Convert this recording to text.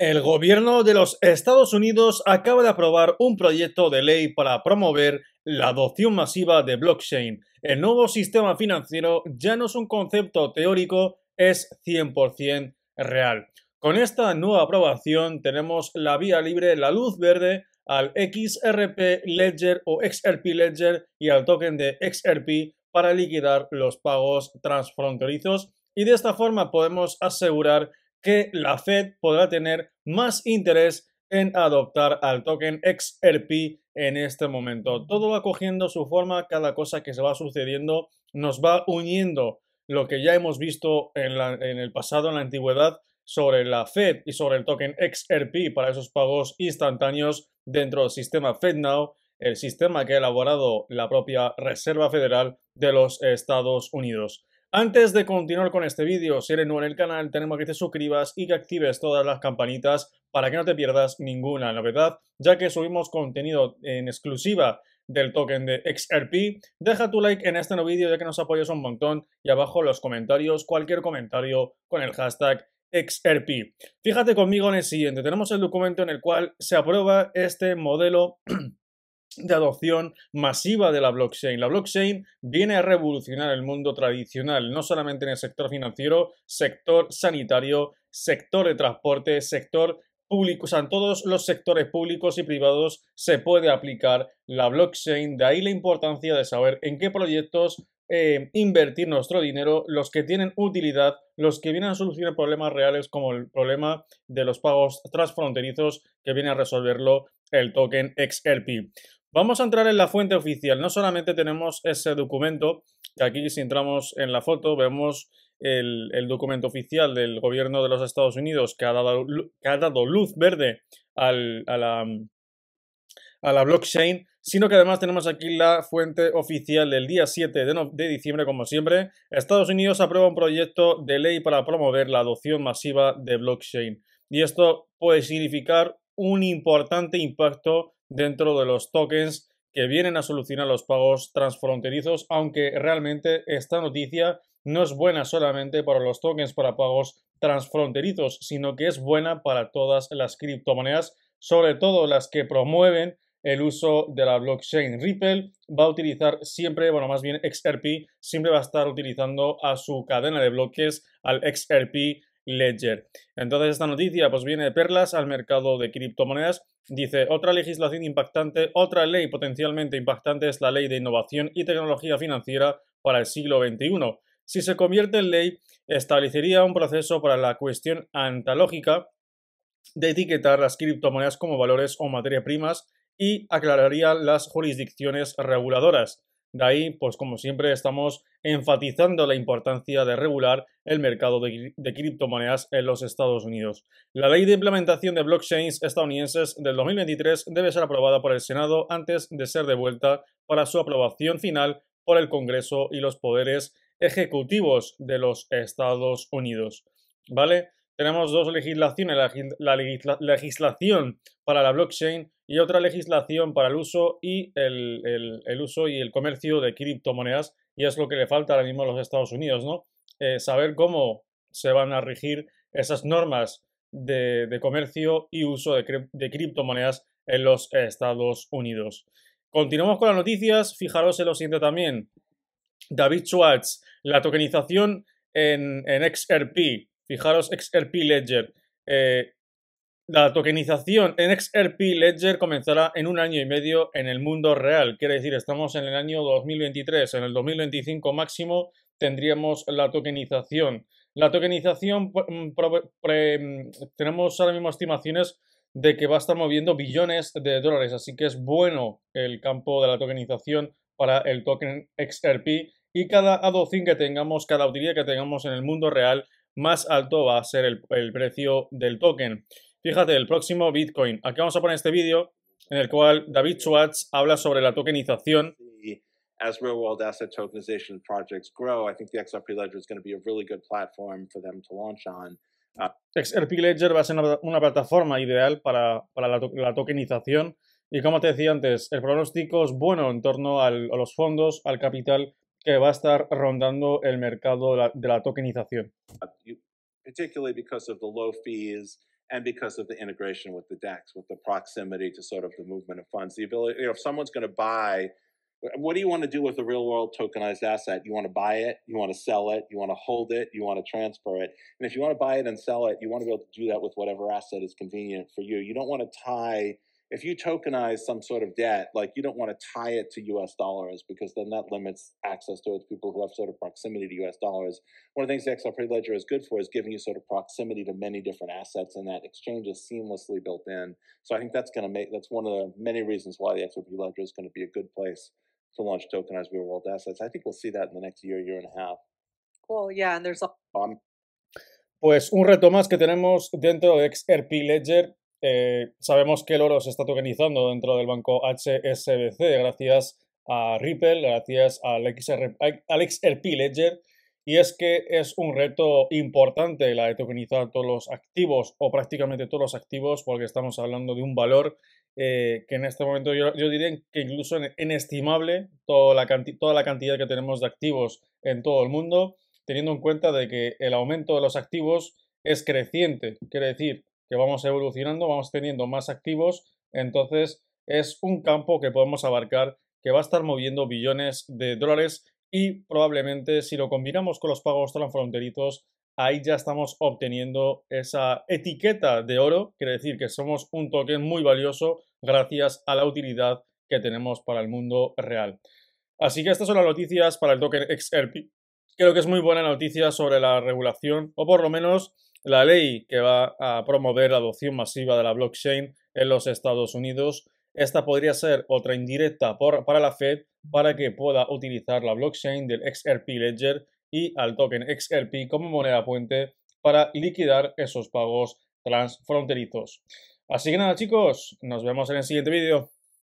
El gobierno de los Estados Unidos acaba de aprobar un proyecto de ley para promover la adopción masiva de blockchain. El nuevo sistema financiero ya no es un concepto teórico, es 100% real. Con esta nueva aprobación tenemos la vía libre, la luz verde al XRP Ledger o XRP Ledger y al token de XRP para liquidar los pagos transfronterizos y de esta forma podemos asegurar que la Fed podrá tener más interés en adoptar al token XRP en este momento. Todo va cogiendo su forma, cada cosa que se va sucediendo nos va uniendo lo que ya hemos visto en, el pasado, en la antigüedad, sobre la Fed y sobre el token XRP para esos pagos instantáneos dentro del sistema FedNow, el sistema que ha elaborado la propia Reserva Federal de los Estados Unidos. Antes de continuar con este vídeo, si eres nuevo en el canal, tenemos que te suscribas y que actives todas las campanitas para que no te pierdas ninguna novedad, ya que subimos contenido en exclusiva del token de XRP. Deja tu like en este nuevo vídeo ya que nos apoyas un montón y abajo en los comentarios cualquier comentario con el hashtag XRP. Fíjate conmigo en el siguiente, tenemos el documento en el cual se aprueba este modelo de adopción masiva de la blockchain. La blockchain viene a revolucionar el mundo tradicional, no solamente en el sector financiero, sector sanitario, sector de transporte, sector público, o sea, en todos los sectores públicos y privados se puede aplicar la blockchain. De ahí la importancia de saber en qué proyectos eh, invertir nuestro dinero, los que tienen utilidad, los que vienen a solucionar problemas reales como el problema de los pagos transfronterizos que viene a resolverlo el token XRP. Vamos a entrar en la fuente oficial. No solamente tenemos ese documento, que aquí si entramos en la foto vemos el, documento oficial del gobierno de los Estados Unidos que ha dado, luz verde a, la, blockchain, sino que además tenemos aquí la fuente oficial del día 7 de, de diciembre, como siempre. Estados Unidos aprueba un proyecto de ley para promover la adopción masiva de blockchain. Y esto puede significar un importante impacto dentro de los tokens que vienen a solucionar los pagos transfronterizos, aunque realmente esta noticia no es buena solamente para los tokens para pagos transfronterizos, sino que es buena para todas las criptomonedas, sobre todo las que promueven el uso de la blockchain. Ripple va a utilizar siempre, bueno, más bien XRP, siempre va a estar utilizando a su cadena de bloques, al XRP Ledger. Entonces esta noticia pues viene de perlas al mercado de criptomonedas. Dice, otra legislación impactante, otra ley potencialmente impactante es la Ley de Innovación y Tecnología Financiera para el siglo XXI. Si se convierte en ley, establecería un proceso para la cuestión antológica de etiquetar las criptomonedas como valores o materia primas y aclararía las jurisdicciones reguladoras. De ahí, pues como siempre, estamos enfatizando la importancia de regular el mercado de, criptomonedas en los Estados Unidos. La ley de implementación de blockchains estadounidenses del 2023 debe ser aprobada por el Senado antes de ser devuelta para su aprobación final por el Congreso y los poderes ejecutivos de los Estados Unidos. ¿Vale? tenemos dos legislaciones, la, legislación para la blockchain y otra legislación para el uso y el, uso y el comercio de criptomonedas, y es lo que le falta ahora mismo a los Estados Unidos, ¿no? Eh, saber cómo se van a regir esas normas de, comercio y uso de, criptomonedas en los Estados Unidos. Continuamos con las noticias, fijaros en lo siguiente también. David Schwartz, la tokenización en, en XRP, Fijaros, XRP Ledger. Eh, la tokenización en XRP Ledger comenzará en un año y medio en el mundo real. Quiere decir, estamos en el año 2023. En el 2025 máximo tendríamos la tokenización. La tokenización, pues, mm, mm, tenemos ahora mismo estimaciones de que va a estar moviendo billones de dólares, así que es bueno el campo de la tokenización para el token XRP y cada adopción que tengamos, cada utilidad que tengamos en el mundo real más alto va a ser el, precio del token. Fíjate, el próximo Bitcoin. Aquí vamos a poner este vídeo en el cual David Schwartz habla sobre la tokenización XRP uh, Ledger va a ser una, plataforma ideal para, la, tokenización. Y como te decía antes, el pronóstico es bueno en torno a los fondos, al capital que va a estar rondando el mercado de la, tokenización. Particularly because of the low fees and because of the integration with the DEX, with the proximity to sort of the movement of funds, the ability, you know, if someone's going to buy, what do you want to do with a real world tokenized asset? You want to buy it, you want to sell it, you want to hold it, you want to transfer it. And if you want to buy it and sell it, you want to be able to do that with whatever asset is convenient for you. You don't want to tie if you tokenize some sort of debt, like you don't want to tie it to US dollars because then that limits access to it to people who have sort of proximity to US dollars. One of the things the XRP Ledger is good for is giving you sort of proximity to many different assets, and that exchange is seamlessly built in. So I think that's going to make that's one of the many reasons why the XRP Ledger is going to be a good place to launch tokenized real world assets. I think we'll see that in the next year, year and a half. Cool. Yeah. And there's. A- um, Pues un reto más que tenemos dentro de XRP Ledger Eh, sabemos que el oro se está tokenizando dentro del banco HSBC gracias a Ripple, gracias al, Alex XRP Ledger, y es que es un reto importante la de tokenizar todos los activos o prácticamente todos los activos porque estamos hablando de un valor eh, que en este momento yo, yo diría que incluso inestimable toda la, toda la cantidad que tenemos de activos en todo el mundo, teniendo en cuenta de que el aumento de los activos es creciente, quiere decir, que vamos evolucionando, vamos teniendo más activos, entonces es un campo que podemos abarcar que va a estar moviendo billones de dólares y probablemente si lo combinamos con los pagos transfronterizos, ahí ya estamos obteniendo esa etiqueta de oro, quiere decir que somos un token muy valioso gracias a la utilidad que tenemos para el mundo real. Así que estas son las noticias para el token XRP creo que es muy buena noticia sobre la regulación, o por lo menos la ley que va a promover la adopción masiva de la blockchain en los Estados Unidos. Esta podría ser otra indirecta para la Fed para que pueda utilizar la blockchain del XRP Ledger y al token XRP como moneda puente para liquidar esos pagos transfronterizos. Así que nada chicos, nos vemos en el siguiente vídeo.